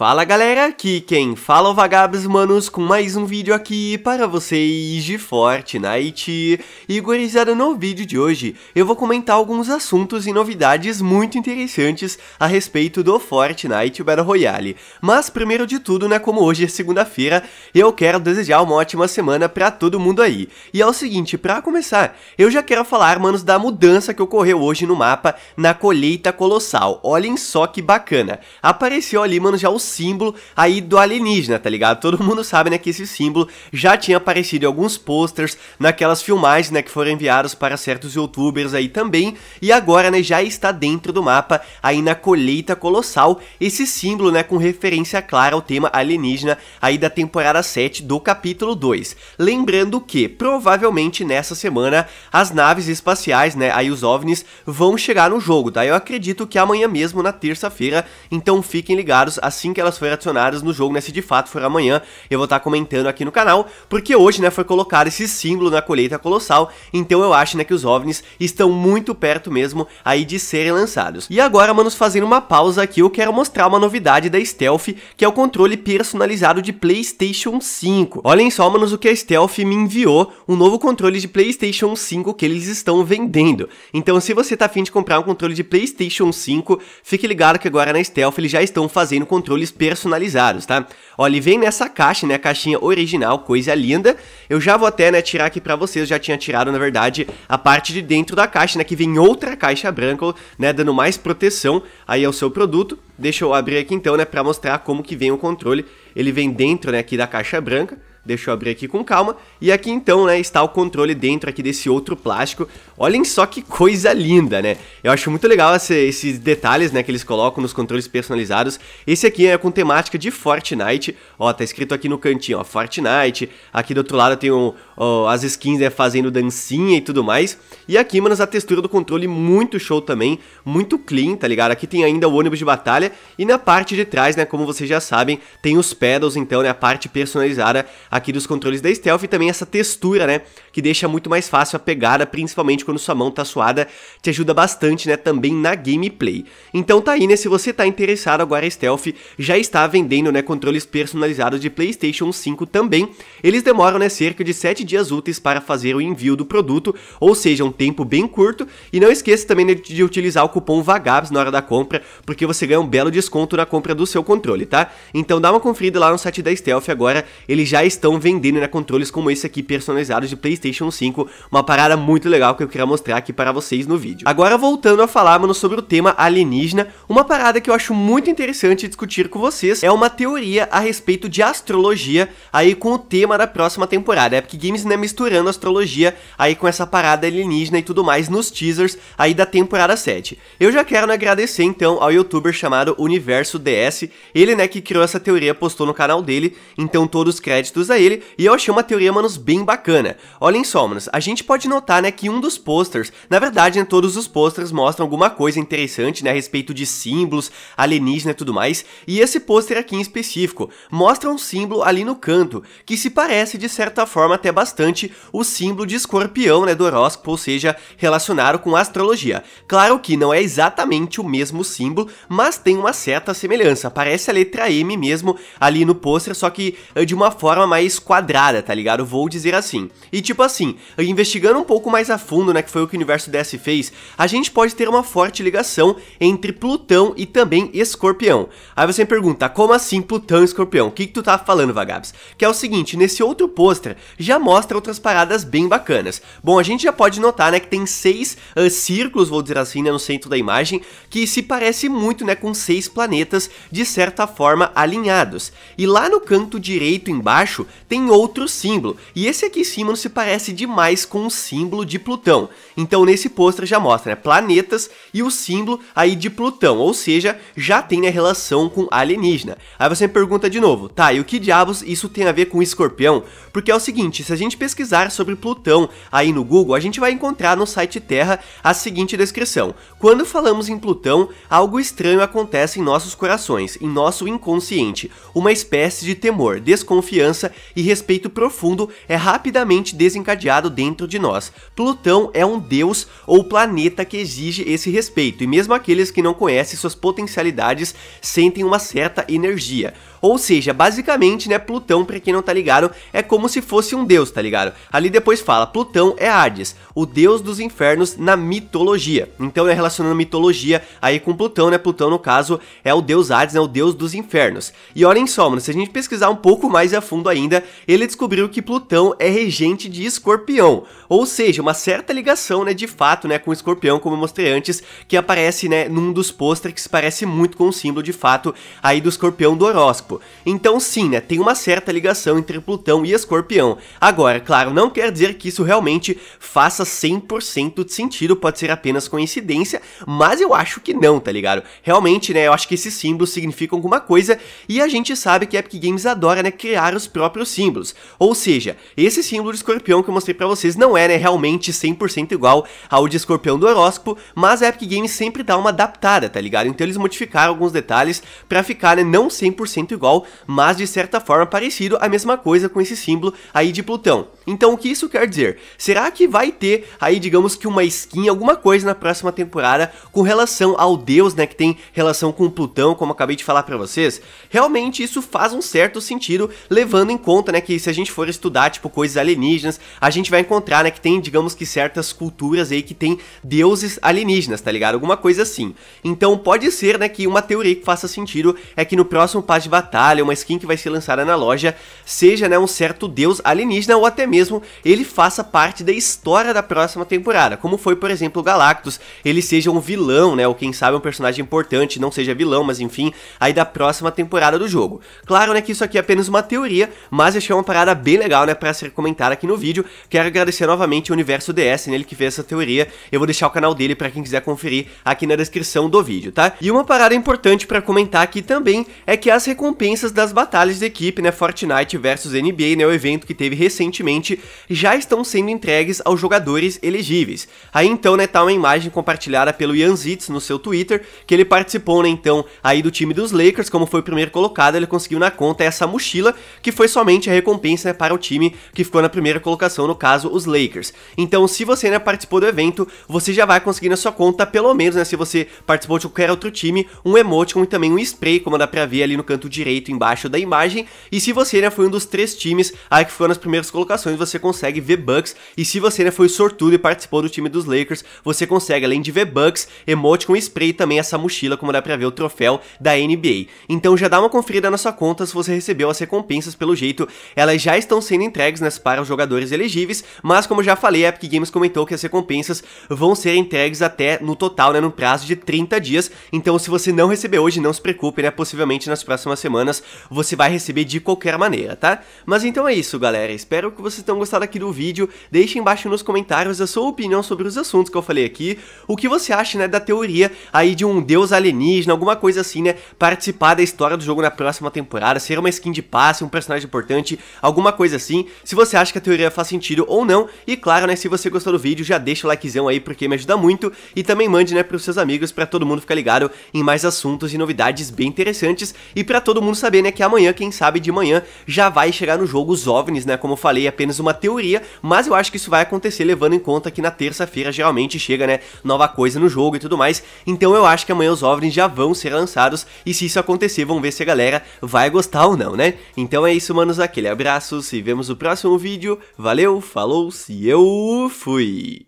Fala galera, aqui quem fala é o Vagabos Manos com mais um vídeo aqui para vocês de Fortnite. E gurizada, no vídeo de hoje eu vou comentar alguns assuntos e novidades muito interessantes a respeito do Fortnite Battle Royale. Mas primeiro de tudo, né, como hoje é segunda-feira, eu quero desejar uma ótima semana para todo mundo aí. E é o seguinte, para começar, eu já quero falar, manos, da mudança que ocorreu hoje no mapa na Colheita Colossal. Olhem só que bacana. Apareceu ali, mano, já o símbolo aí do alienígena, tá ligado? Todo mundo sabe, né, que esse símbolo já tinha aparecido em alguns posters, naquelas filmagens, né, que foram enviados para certos youtubers aí também, e agora, né, já está dentro do mapa, aí na colheita colossal, esse símbolo, né, com referência clara ao tema alienígena aí da temporada 7 do capítulo 2. Lembrando que, provavelmente nessa semana, as naves espaciais, né, aí os OVNIs, vão chegar no jogo, tá? Eu acredito que amanhã mesmo, na terça-feira, então fiquem ligados assim assim que elas forem adicionadas no jogo, né? Se de fato for amanhã, eu vou estar tá comentando aqui no canal, porque hoje, né, foi colocado esse símbolo na colheita colossal, então eu acho, né, que os OVNIs estão muito perto mesmo aí de serem lançados. E agora, manos, fazendo uma pausa aqui, eu quero mostrar uma novidade da Stealth, que é o controle personalizado de Playstation 5. Olhem só, manos, o que a Stealth me enviou, um novo controle de Playstation 5 que eles estão vendendo. Então, se você tá afim de comprar um controle de Playstation 5, fique ligado que agora na Stealth eles já estão fazendo controle controles personalizados, tá? Ó, ele vem nessa caixa, né? A caixinha original, coisa linda. Eu já vou até, né, tirar aqui pra vocês, já tinha tirado, na verdade, a parte de dentro da caixa, né? Que vem outra caixa branca, né? Dando mais proteção aí ao seu produto. Deixa eu abrir aqui então, né, pra mostrar como que vem o controle. Ele vem dentro, né, aqui da caixa branca. Deixa eu abrir aqui com calma. E aqui então, né, está o controle dentro aqui desse outro plástico. Olhem só que coisa linda, né? Eu acho muito legal esse, esses detalhes, né, que eles colocam nos controles personalizados. Esse aqui é com temática de Fortnite. Ó, tá escrito aqui no cantinho, ó, Fortnite. Aqui do outro lado tem um, ó, as skins, né, fazendo dancinha e tudo mais. E aqui, manos, a textura do controle muito show também, muito clean, tá ligado? Aqui tem ainda o ônibus de batalha e na parte de trás, né, como vocês já sabem, tem os pedals, então, né, a parte personalizada aqui dos controles da Stealth e também essa textura, né, que deixa muito mais fácil a pegada, principalmente quando sua mão tá suada, te ajuda bastante, né, também na gameplay. Então tá aí, né, se você tá interessado agora a Stealth já está vendendo, né, controles personalizados de PlayStation 5 também. Eles demoram, né, cerca de 7 dias úteis para fazer o envio do produto, ou seja, um tempo bem curto, e não esqueça também né, de utilizar o cupom VAGABS na hora da compra, porque você ganha um belo desconto na compra do seu controle, tá? Então dá uma conferida lá no site da Stealth agora, ele já está estão vendendo né, controles como esse aqui personalizados de Playstation 5, uma parada muito legal que eu queria mostrar aqui para vocês no vídeo. Agora voltando a falar, mano, sobre o tema alienígena, uma parada que eu acho muito interessante discutir com vocês é uma teoria a respeito de astrologia aí com o tema da próxima temporada, é porque Games né, misturando astrologia aí com essa parada alienígena e tudo mais nos teasers aí da temporada 7. Eu já quero né, agradecer então ao youtuber chamado Universo DS, ele né que criou essa teoria, postou no canal dele, então todos os créditos a ele, e eu achei uma teoria, manos, bem bacana. Olhem só, manos, a gente pode notar, né, que um dos posters, na verdade, né, todos os posters mostram alguma coisa interessante, né, a respeito de símbolos, alienígena e tudo mais, e esse pôster aqui em específico mostra um símbolo ali no canto, que se parece, de certa forma, até bastante o símbolo de escorpião, né, do horóscopo, ou seja, relacionado com astrologia. Claro que não é exatamente o mesmo símbolo, mas tem uma certa semelhança, parece a letra M mesmo ali no pôster, só que eh, de uma forma mais mais quadrada, tá ligado? Vou dizer assim. E tipo assim, investigando um pouco mais a fundo, né, que foi o que o Universo DS fez, a gente pode ter uma forte ligação entre Plutão e também Escorpião. Aí você me pergunta, como assim Plutão e Escorpião? O que, que tu tá falando, Vagabs? Que é o seguinte, nesse outro pôster já mostra outras paradas bem bacanas. Bom, a gente já pode notar, né, que tem seis uh, círculos, vou dizer assim, né, no centro da imagem, que se parece muito, né, com seis planetas, de certa forma, alinhados. E lá no canto direito embaixo, tem outro símbolo, e esse aqui em cima não se parece demais com o símbolo de Plutão. Então nesse pôster já mostra né, planetas e o símbolo aí de Plutão, ou seja, já tem a relação com alienígena. Aí você me pergunta de novo, tá, e o que diabos isso tem a ver com escorpião? Porque é o seguinte, se a gente pesquisar sobre Plutão aí no Google, a gente vai encontrar no site Terra a seguinte descrição. Quando falamos em Plutão, algo estranho acontece em nossos corações, em nosso inconsciente, uma espécie de temor, desconfiança e respeito profundo é rapidamente desencadeado dentro de nós. Plutão é um deus ou planeta que exige esse respeito, e mesmo aqueles que não conhecem suas potencialidades sentem uma certa energia. Ou seja, basicamente, né, Plutão, pra quem não tá ligado, é como se fosse um deus, tá ligado? Ali depois fala, Plutão é Hades, o deus dos infernos na mitologia. Então, é relacionando mitologia aí com Plutão, né, Plutão no caso é o deus Hades, né, o deus dos infernos. E olhem só, mano, se a gente pesquisar um pouco mais a fundo ainda, ele descobriu que Plutão é regente de escorpião, ou seja, uma certa ligação, né, de fato, né, com o escorpião, como eu mostrei antes, que aparece, né, num dos pôster que se parece muito com o símbolo de fato aí do escorpião do horóscopo horóscopo. Tipo. Então sim, né, tem uma certa ligação entre Plutão e Escorpião. Agora, claro, não quer dizer que isso realmente faça 100% de sentido, pode ser apenas coincidência, mas eu acho que não, tá ligado? Realmente, né, eu acho que esses símbolos significam alguma coisa e a gente sabe que a Epic Games adora, né, criar os próprios símbolos. Ou seja, esse símbolo de escorpião que eu mostrei pra vocês não é, né, realmente 100% igual ao de escorpião do horóscopo, mas a Epic Games sempre dá uma adaptada, tá ligado? Então eles modificaram alguns detalhes pra ficar, né, não 100% igual igual, mas de certa forma parecido, a mesma coisa com esse símbolo aí de Plutão. Então o que isso quer dizer? Será que vai ter aí, digamos que uma skin, alguma coisa na próxima temporada com relação ao deus, né, que tem relação com Plutão, como acabei de falar para vocês? Realmente isso faz um certo sentido, levando em conta, né, que se a gente for estudar, tipo, coisas alienígenas, a gente vai encontrar, né, que tem, digamos que certas culturas aí que tem deuses alienígenas, tá ligado? Alguma coisa assim. Então pode ser, né, que uma teoria que faça sentido é que no próximo passo de Batalha batalha, uma skin que vai ser lançada na loja, seja né, um certo deus alienígena ou até mesmo ele faça parte da história da próxima temporada, como foi, por exemplo, Galactus, ele seja um vilão, né, ou quem sabe um personagem importante, não seja vilão, mas enfim, aí da próxima temporada do jogo. Claro, né, que isso aqui é apenas uma teoria, mas achei uma parada bem legal, né, para ser comentada aqui no vídeo. Quero agradecer novamente ao Universo DS, nele né, que fez essa teoria. Eu vou deixar o canal dele para quem quiser conferir aqui na descrição do vídeo, tá? E uma parada importante para comentar aqui também é que as recompensas recompensas das batalhas de equipe, né, Fortnite versus NBA, né, o evento que teve recentemente, já estão sendo entregues aos jogadores elegíveis. Aí então, né, tá uma imagem compartilhada pelo Ian Zitz no seu Twitter, que ele participou, né, então, aí do time dos Lakers, como foi o primeiro colocado, ele conseguiu na conta essa mochila, que foi somente a recompensa né, para o time que ficou na primeira colocação, no caso, os Lakers. Então, se você, né, participou do evento, você já vai conseguir na sua conta, pelo menos, né, se você participou de qualquer outro time, um emoticon e também um spray, como dá pra ver ali no canto direito direito embaixo da imagem. E se você né, foi um dos três times aí que ficou nas primeiras colocações, você consegue ver bucks E se você né, foi sortudo e participou do time dos Lakers, você consegue, além de ver bucks emote com spray também essa mochila, como dá pra ver o troféu da NBA. Então já dá uma conferida na sua conta se você recebeu as recompensas, pelo jeito elas já estão sendo entregues né, para os jogadores elegíveis, mas como já falei, a Epic Games comentou que as recompensas vão ser entregues até no total, né, no prazo de 30 dias, então se você não receber hoje, não se preocupe, né, possivelmente nas próximas semanas semanas, você vai receber de qualquer maneira, tá? Mas então é isso, galera. Espero que vocês tenham gostado aqui do vídeo. Deixe embaixo nos comentários a sua opinião sobre os assuntos que eu falei aqui. O que você acha, né, da teoria aí de um deus alienígena, alguma coisa assim, né, participar da história do jogo na próxima temporada, ser uma skin de passe, um personagem importante, alguma coisa assim. Se você acha que a teoria faz sentido ou não, e claro, né, se você gostou do vídeo, já deixa o likezão aí porque me ajuda muito e também mande, né, pros seus amigos para todo mundo ficar ligado em mais assuntos e novidades bem interessantes e para todo todo mundo saber, né, que amanhã, quem sabe de manhã, já vai chegar no jogo os OVNIs, né, como eu falei, apenas uma teoria, mas eu acho que isso vai acontecer levando em conta que na terça-feira geralmente chega, né, nova coisa no jogo e tudo mais, então eu acho que amanhã os OVNIs já vão ser lançados e se isso acontecer, vamos ver se a galera vai gostar ou não, né? Então é isso, manos, aquele abraço, se vemos no próximo vídeo, valeu, falou, se eu fui!